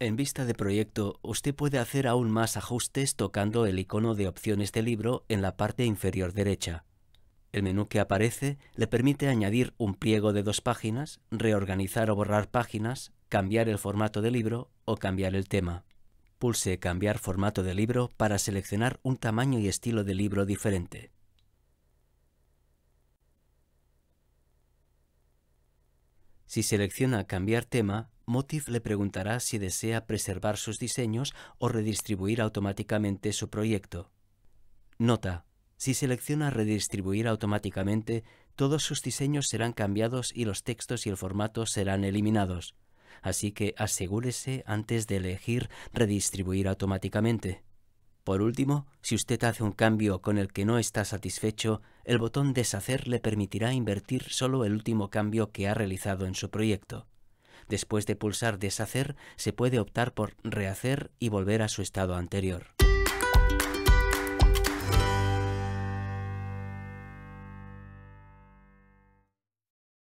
En vista de proyecto, usted puede hacer aún más ajustes tocando el icono de opciones de libro en la parte inferior derecha. El menú que aparece le permite añadir un pliego de dos páginas, reorganizar o borrar páginas, cambiar el formato de libro o cambiar el tema. Pulse Cambiar formato de libro para seleccionar un tamaño y estilo de libro diferente. Si selecciona Cambiar tema, Motif le preguntará si desea preservar sus diseños o redistribuir automáticamente su proyecto. Nota. Si selecciona redistribuir automáticamente, todos sus diseños serán cambiados y los textos y el formato serán eliminados. Así que asegúrese antes de elegir redistribuir automáticamente. Por último, si usted hace un cambio con el que no está satisfecho, el botón Deshacer le permitirá invertir solo el último cambio que ha realizado en su proyecto. Después de pulsar deshacer, se puede optar por rehacer y volver a su estado anterior.